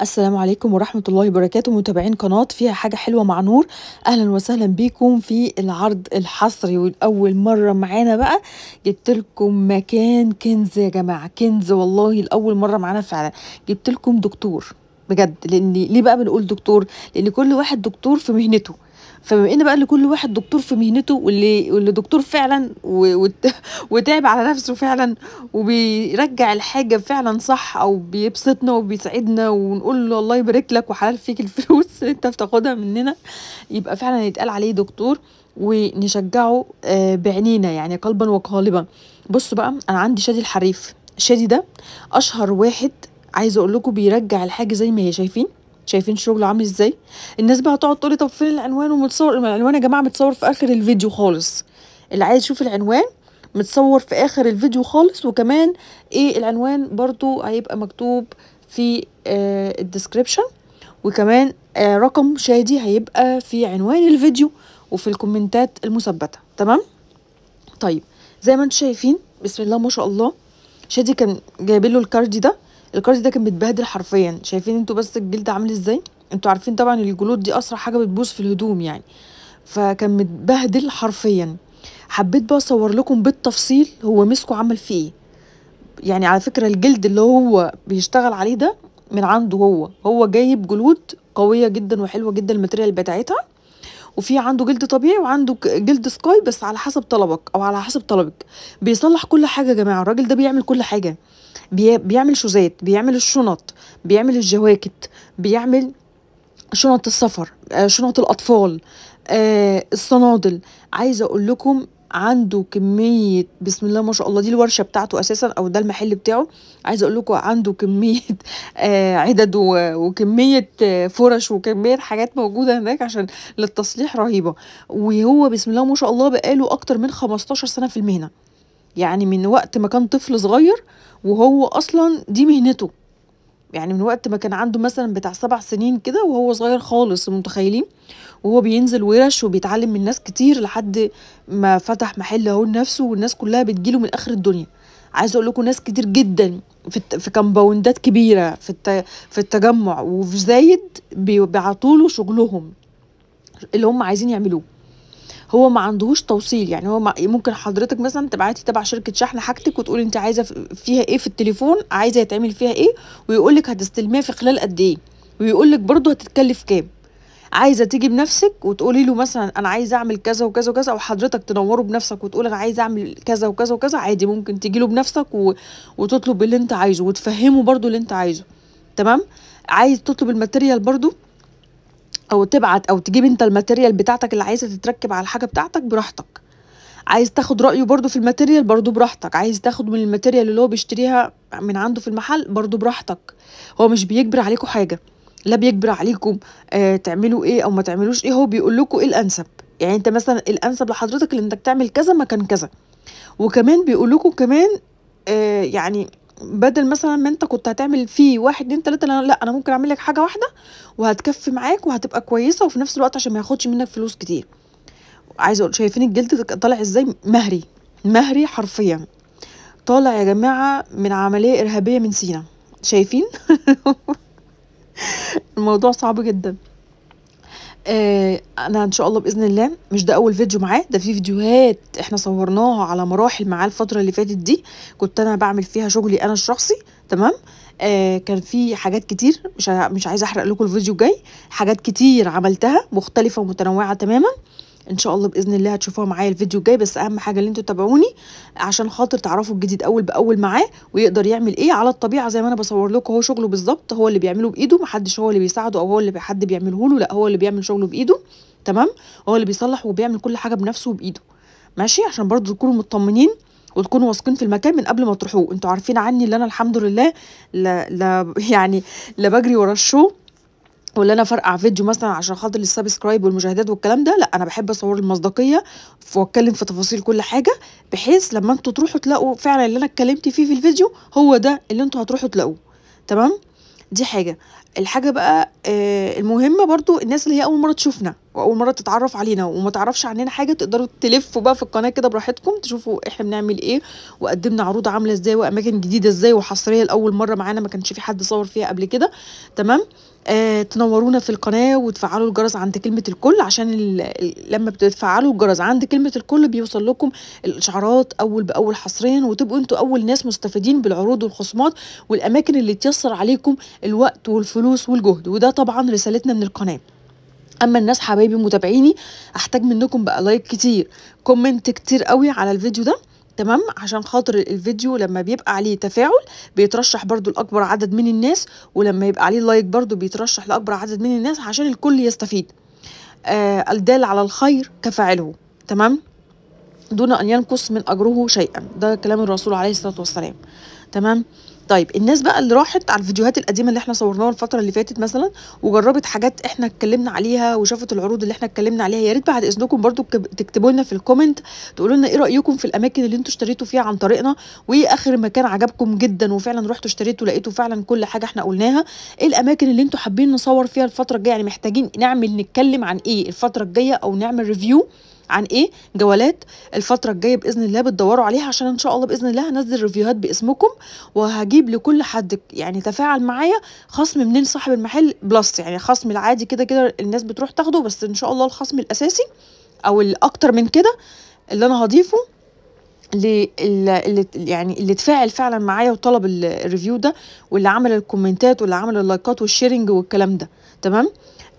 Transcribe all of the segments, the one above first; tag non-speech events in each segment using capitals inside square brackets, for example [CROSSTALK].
السلام عليكم ورحمة الله وبركاته متابعين قناة فيها حاجة حلوة مع نور أهلا وسهلا بيكم في العرض الحصري والأول مرة معانا بقى جبت لكم مكان كنز يا جماعة كنز والله الأول مرة معانا فعلا جبت لكم دكتور بجد لأن ليه بقى بنقول دكتور لأن كل واحد دكتور في مهنته فبما ان بقى لكل واحد دكتور في مهنته واللي واللي دكتور فعلا [LAUGHS] وتعب على نفسه فعلا وبيرجع الحاجه فعلا صح او بيبسطنا وبيسعدنا ونقول له الله يبارك لك وحلال فيك الفلوس اللي [LAUGHS] انت بتاخدها مننا يبقى فعلا يتقال عليه دكتور ونشجعه آه، بعينينا يعني قلبا وقالبا بصوا بقى انا عندي شادي الحريف شادي ده اشهر واحد عايزه اقول لكم بيرجع الحاجه زي ما هي شايفين شايفين شغله عامل ازاي الناس بقى هتقعد تقول لي طب فين العنوان ومتصور العنوان يا جماعه متصور في اخر الفيديو خالص اللي عايز يشوف العنوان متصور في اخر الفيديو خالص وكمان ايه العنوان برضو هيبقى مكتوب في آه الديسكريبشن وكمان آه رقم شادي هيبقى في عنوان الفيديو وفي الكومنتات المثبته تمام طيب زي ما انتم شايفين بسم الله ما شاء الله شادي كان جايب له الكارد ده الكارت ده كان متبهدل حرفيا شايفين انتوا بس الجلد عامل ازاي انتوا عارفين طبعا الجلود دي اسرع حاجه بتبوظ في الهدوم يعني فكان متبهدل حرفيا حبيت بقى اصور لكم بالتفصيل هو مسكه عمل فيه ايه يعني على فكره الجلد اللي هو بيشتغل عليه ده من عنده هو هو جايب جلود قويه جدا وحلوه جدا الماتيريال بتاعتها وفي عنده جلد طبيعي وعنده جلد سكاي بس على حسب طلبك او على حسب طلبك بيصلح كل حاجه يا جماعه الراجل ده بيعمل كل حاجه بيعمل شوزات بيعمل الشنط بيعمل الجواكت بيعمل شنط السفر آه، شنط الاطفال آه، الصنادل عايزه اقول لكم عنده كميه بسم الله ما شاء الله دي الورشه بتاعته اساسا او ده المحل بتاعه عايزه اقول لكم عنده كميه [LAUGHS] آه عدد وكميه آه، فرش وكميه حاجات موجوده هناك عشان للتصليح رهيبه وهو بسم الله ما شاء الله بقاله اكتر من 15 سنه في المهنه يعني من وقت ما كان طفل صغير وهو اصلا دي مهنته يعني من وقت ما كان عنده مثلا بتاع سبع سنين كده وهو صغير خالص متخيلين وهو بينزل ورش وبيتعلم من ناس كتير لحد ما فتح محل اهو لنفسه والناس كلها بتجيله من اخر الدنيا عايز اقول لكم ناس كتير جدا في في كمباوندات كبيره في الت... في التجمع وفي زايد بيبعتوا له شغلهم اللي هم عايزين يعملوه هو ما عندهوش توصيل يعني هو ممكن حضرتك مثلا تبعتي تبع شركه شحن حاجتك وتقولي انت عايزه فيها ايه في التليفون عايزه يتعمل فيها ايه ويقول لك هتستلميها في خلال قد ايه ويقول لك برضه هتتكلف كام عايزه تيجي بنفسك وتقولي له مثلا انا عايزه اعمل كذا وكذا وكذا او حضرتك تنوره بنفسك وتقول انا عايزه اعمل كذا وكذا وكذا عادي ممكن تيجي له بنفسك و... وتطلب اللي انت عايزه وتفهمه برضو اللي انت عايزه تمام عايز تطلب الماتيريال برضو او تبعت او تجيب انت الماتيريال بتاعتك اللي عايزه تتركب على الحاجه بتاعتك براحتك عايز تاخد رايه برضو في الماتيريال برضو براحتك عايز تاخد من الماتيريال اللي هو بيشتريها من عنده في المحل برضو براحتك هو مش بيجبر عليكوا حاجه لا بيجبر عليكم آه تعملوا ايه او ما تعملوش ايه هو بيقول لكم ايه الانسب يعني انت مثلا الانسب لحضرتك انك تعمل كذا مكان كذا وكمان بيقول لكم كمان آه يعني بدل مثلا ما انت كنت هتعمل فيه واحد اتنين تلاته لا انا ممكن اعمل لك حاجه واحده وهتكفي معاك وهتبقى كويسه وفي نفس الوقت عشان ما ياخدش منك فلوس كتير عايزه اقول شايفين الجلد طالع ازاي مهري مهري حرفيا طالع يا جماعه من عمليه ارهابيه من سينا شايفين [LAUGHS] [LAUGHS] الموضوع صعب جدا آه، انا ان شاء الله باذن الله مش ده اول فيديو معاه ده في فيديوهات احنا صورناها على مراحل معاه الفتره اللي فاتت دي كنت انا بعمل فيها شغلي انا الشخصي تمام آه كان في حاجات كتير مش مش عايزه احرق لكم الفيديو الجاي حاجات كتير عملتها مختلفه ومتنوعه تماما ان شاء الله باذن الله هتشوفوها معايا الفيديو الجاي بس اهم حاجه ان انتوا تتابعوني عشان خاطر تعرفوا الجديد اول باول معاه ويقدر يعمل ايه على الطبيعه زي ما انا بصور لكم هو شغله بالظبط هو اللي بيعمله بايده محدش هو اللي بيساعده او هو اللي حد بيعمله له لا هو اللي بيعمل شغله بايده تمام هو اللي بيصلح وبيعمل كل حاجه بنفسه بايده ماشي عشان برضو تكونوا مطمنين وتكونوا واثقين في المكان من قبل ما تروحوه انتوا عارفين عني اللي انا الحمد لله لا, لا [LAUGHS] يعني لا بجري ورا الشو ولا انا فرقع فيديو مثلا عشان خاطر السبسكرايب والمشاهدات والكلام ده لا انا بحب اصور المصداقيه واتكلم في تفاصيل كل حاجه بحيث لما انتوا تروحوا تلاقوا فعلا اللي انا اتكلمت فيه في الفيديو هو ده اللي انتوا هتروحوا تلاقوه تمام دي حاجه الحاجه بقى آه المهمه برضو الناس اللي هي اول مره تشوفنا واول مره تتعرف علينا وما تعرفش عننا حاجه تقدروا تلفوا بقى في القناه كده براحتكم تشوفوا احنا بنعمل ايه وقدمنا عروض عامله ازاي واماكن جديده ازاي وحصريه لاول مره معانا ما كانش في حد صور فيها قبل كده تمام آه، تنورونا في القناه وتفعلوا الجرس عند كلمه الكل عشان لما بتفعلوا الجرس عند كلمه الكل بيوصل لكم الاشعارات اول باول حصريا وتبقوا انتوا اول ناس مستفيدين بالعروض والخصومات والاماكن اللي تيسر عليكم الوقت والفلوس والجهد وده طبعا رسالتنا من القناه اما الناس حبايبي متابعيني احتاج منكم بقى لايك كتير كومنت كتير قوي على الفيديو ده تمام عشان خاطر الفيديو لما بيبقى عليه تفاعل بيترشح برضو لاكبر عدد من الناس ولما يبقى عليه لايك برضو بيترشح لاكبر عدد من الناس عشان الكل يستفيد آه الدال على الخير كفاعله تمام دون ان ينقص من اجره شيئا ده كلام الرسول عليه الصلاه والسلام تمام طيب الناس بقى اللي راحت على الفيديوهات القديمه اللي احنا صورناها الفتره اللي فاتت مثلا وجربت حاجات احنا اتكلمنا عليها وشافت العروض اللي احنا اتكلمنا عليها يا ريت بعد اذنكم برضو تكتبوا لنا في الكومنت تقولوا لنا ايه رايكم في الاماكن اللي انتوا اشتريتوا فيها عن طريقنا وايه اخر مكان عجبكم جدا وفعلا رحتوا اشتريتوا لقيتوا فعلا كل حاجه احنا قلناها ايه الاماكن اللي انتوا حابين نصور فيها الفتره الجايه يعني محتاجين نعمل نتكلم عن ايه الفتره الجايه او نعمل ريفيو عن ايه جولات الفتره الجايه باذن الله بتدوروا عليها عشان ان شاء الله باذن الله هنزل ريفيوهات باسمكم وهجيب لكل حد يعني تفاعل معايا خصم منين صاحب المحل بلس يعني خصم العادي كده كده الناس بتروح تاخده بس ان شاء الله الخصم الاساسي او الاكتر من كده اللي انا هضيفه اللي يعني اللي تفاعل فعلا معايا وطلب الريفيو ده واللي عمل الكومنتات واللي عمل اللايكات والشيرنج والكلام ده تمام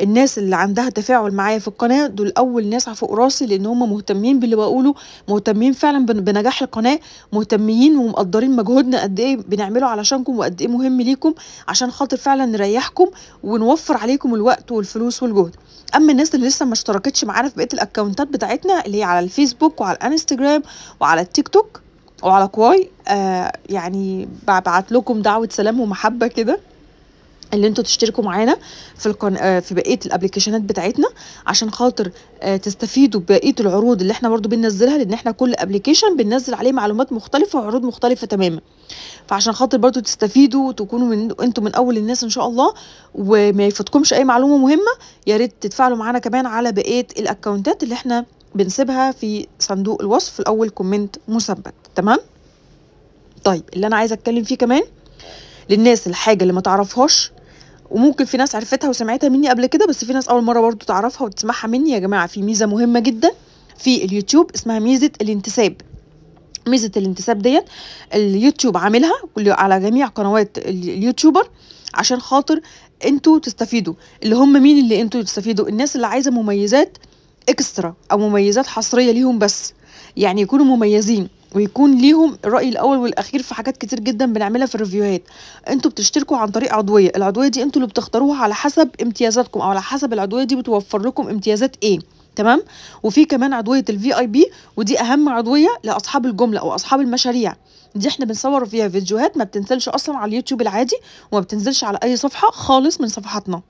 الناس اللي عندها تفاعل معايا في القناه دول اول ناس على فوق راسي لان هم مهتمين باللي بقوله مهتمين فعلا بنجاح القناه مهتمين ومقدرين مجهودنا قد ايه بنعمله علشانكم وقد ايه مهم ليكم عشان خاطر فعلا نريحكم ونوفر عليكم الوقت والفلوس والجهد اما الناس اللي لسه ما اشتركتش معانا في بقيه الاكونتات بتاعتنا اللي هي على الفيسبوك وعلى الانستجرام وعلى التيك توك وعلى كواي آه يعني ببعت لكم دعوه سلام ومحبه كده اللي انتوا تشتركوا معانا في القن... آه، في بقيه الابلكيشنات بتاعتنا عشان خاطر آه، تستفيدوا ببقيه العروض اللي احنا برضو بننزلها لان احنا كل ابلكيشن بننزل عليه معلومات مختلفه وعروض مختلفه تماما فعشان خاطر برضو تستفيدوا وتكونوا من انتوا من اول الناس ان شاء الله وما يفوتكمش اي معلومه مهمه يا ريت تتفاعلوا معانا كمان على بقيه الاكونتات اللي احنا بنسيبها في صندوق الوصف في الاول كومنت مثبت تمام طيب اللي انا عايزه اتكلم فيه كمان للناس الحاجه اللي ما تعرفهاش وممكن في ناس عرفتها وسمعتها مني قبل كده بس في ناس اول مره برضو تعرفها وتسمعها مني يا جماعه في ميزه مهمه جدا في اليوتيوب اسمها ميزه الانتساب ميزه الانتساب ديت اليوتيوب عاملها على جميع قنوات اليوتيوبر عشان خاطر انتوا تستفيدوا اللي هم مين اللي انتوا تستفيدوا الناس اللي عايزه مميزات اكسترا او مميزات حصريه ليهم بس يعني يكونوا مميزين ويكون ليهم الراي الاول والاخير في حاجات كتير جدا بنعملها في الريفيوهات انتوا بتشتركوا عن طريق عضويه العضويه دي انتوا اللي بتختاروها على حسب امتيازاتكم او على حسب العضويه دي بتوفر لكم امتيازات ايه تمام وفي كمان عضويه الفي اي بي ودي اهم عضويه لاصحاب الجمله او اصحاب المشاريع دي احنا بنصور فيها فيديوهات ما بتنزلش اصلا على اليوتيوب العادي وما بتنزلش على اي صفحه خالص من صفحاتنا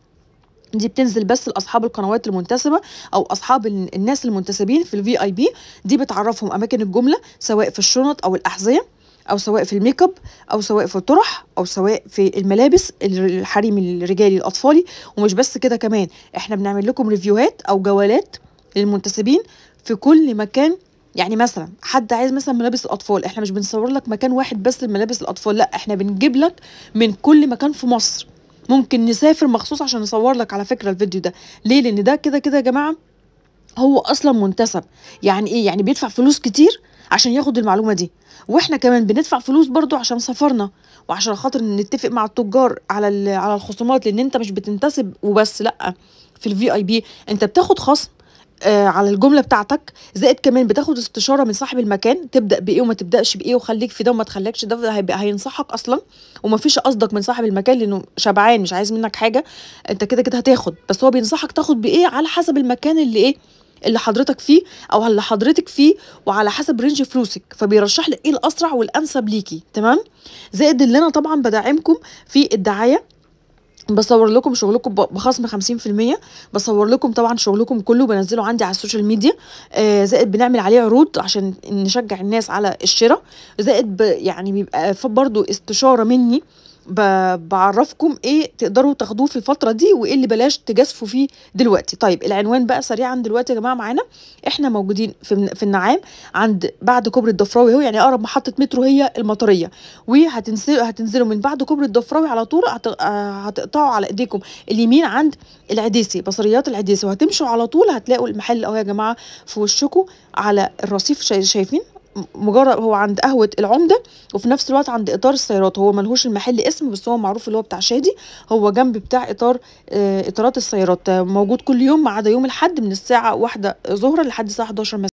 دي بتنزل بس لاصحاب القنوات المنتسبه او اصحاب الناس المنتسبين في الفي اي بي دي بتعرفهم اماكن الجمله سواء في الشنط او الاحذيه او سواء في الميك اب او سواء في الطرح او سواء في الملابس الحريم الرجالي الاطفالي ومش بس كده كمان احنا بنعمل لكم ريفيوهات او جولات للمنتسبين في كل مكان يعني مثلا حد عايز مثلا ملابس الاطفال احنا مش بنصور لك مكان واحد بس لملابس الاطفال لا احنا بنجيب لك من كل مكان في مصر ممكن نسافر مخصوص عشان نصور لك على فكره الفيديو ده ليه لان ده كده كده يا جماعه هو اصلا منتسب يعني ايه يعني بيدفع فلوس كتير عشان ياخد المعلومه دي واحنا كمان بندفع فلوس برضو عشان سفرنا وعشان خاطر نتفق مع التجار على على الخصومات لان انت مش بتنتسب وبس لا في الفي اي بي انت بتاخد خصم آه على الجمله بتاعتك زائد كمان بتاخد استشاره من صاحب المكان تبدا بايه وما تبداش بايه وخليك في ده وما تخليكش ده هيبقى هينصحك اصلا ومفيش قصدك من صاحب المكان لانه شبعان مش عايز منك حاجه انت كده كده هتاخد بس هو بينصحك تاخد بايه على حسب المكان اللي ايه اللي حضرتك فيه او اللي حضرتك فيه وعلى حسب رينج فلوسك فبيرشح لك ايه الاسرع والانسب ليكي تمام زائد اللي انا طبعا بدعمكم في الدعايه بصور لكم شغلكم بخصم 50% بصور لكم طبعا شغلكم كله بنزله عندي على السوشيال ميديا آه زائد بنعمل عليه عروض عشان نشجع الناس على الشراء زائد يعني بيبقى برضو استشاره مني بعرفكم ايه تقدروا تاخدوه في الفتره دي وايه اللي بلاش تجازفوا فيه دلوقتي طيب العنوان بقى سريعا دلوقتي يا جماعه معانا احنا موجودين في في النعام عند بعد كوبري الضفراوي اهو يعني اقرب محطه مترو هي المطريه وهتنزلوا هتنزلوا من بعد كوبري الضفراوي على طول هتقطعوا على ايديكم اليمين عند العديسي بصريات العديسي وهتمشوا على طول هتلاقوا المحل اهو يا جماعه في وشكم على الرصيف شايفين مجرد هو عند قهوه العمده وفي نفس الوقت عند اطار السيارات هو ملهوش المحل اسم بس هو معروف اللي هو بتاع شادي هو جنب بتاع اطار آه، اطارات السيارات موجود كل يوم ما عدا يوم الاحد من الساعه واحدة ظهرا لحد الساعه 11 مساء